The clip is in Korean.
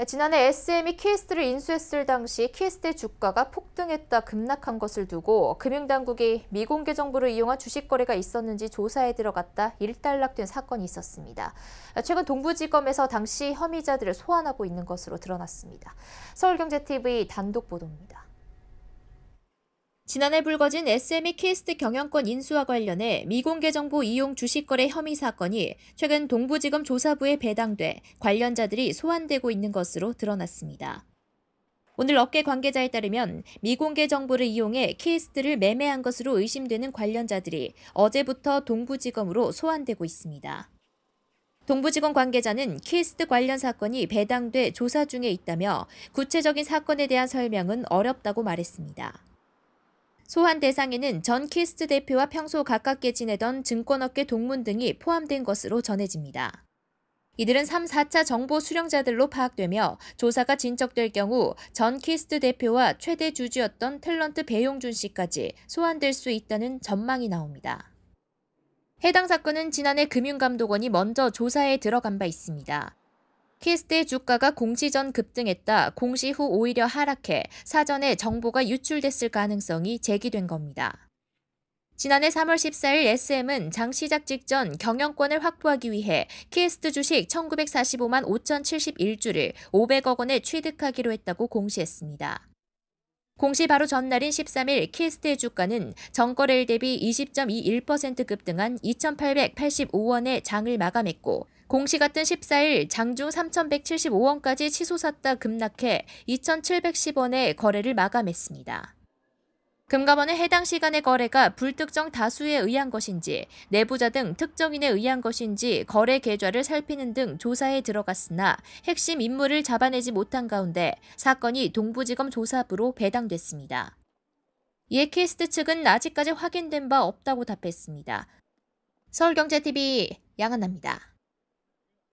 네, 지난해 SM이 키에스트를 e 인수했을 당시 키에스트의 주가가 폭등했다 급락한 것을 두고 금융당국이 미공개 정보를 이용한 주식 거래가 있었는지 조사에 들어갔다 일단락된 사건이 있었습니다. 최근 동부지검에서 당시 혐의자들을 소환하고 있는 것으로 드러났습니다. 서울경제TV 단독 보도입니다. 지난해 불거진 SME 키스트 경영권 인수와 관련해 미공개 정보 이용 주식거래 혐의 사건이 최근 동부지검 조사부에 배당돼 관련자들이 소환되고 있는 것으로 드러났습니다. 오늘 업계 관계자에 따르면 미공개 정보를 이용해 키스트를 매매한 것으로 의심되는 관련자들이 어제부터 동부지검으로 소환되고 있습니다. 동부지검 관계자는 키스트 관련 사건이 배당돼 조사 중에 있다며 구체적인 사건에 대한 설명은 어렵다고 말했습니다. 소환 대상에는 전 키스트 대표와 평소 가깝게 지내던 증권업계 동문 등이 포함된 것으로 전해집니다. 이들은 3, 4차 정보 수령자들로 파악되며 조사가 진척될 경우 전 키스트 대표와 최대 주주였던 탤런트 배용준 씨까지 소환될 수 있다는 전망이 나옵니다. 해당 사건은 지난해 금융감독원이 먼저 조사에 들어간 바 있습니다. 키스트의 주가가 공시 전 급등했다. 공시 후 오히려 하락해 사전에 정보가 유출됐을 가능성이 제기된 겁니다. 지난해 3월 14일 SM은 장 시작 직전 경영권을 확보하기 위해 키스트 주식 1945만 5071주를 500억 원에 취득하기로 했다고 공시했습니다. 공시 바로 전날인 13일 키스트의 주가는 정거래일 대비 20.21% 급등한 2885원에 장을 마감했고 공시 같은 14일 장중 3,175원까지 치솟았다 급락해 2,710원에 거래를 마감했습니다. 금감원은 해당 시간의 거래가 불특정 다수에 의한 것인지 내부자 등 특정인에 의한 것인지 거래 계좌를 살피는 등 조사에 들어갔으나 핵심 인물을 잡아내지 못한 가운데 사건이 동부지검 조사부로 배당됐습니다. 이에 키스트 측은 아직까지 확인된 바 없다고 답했습니다. 서울경제TV 양한은입니다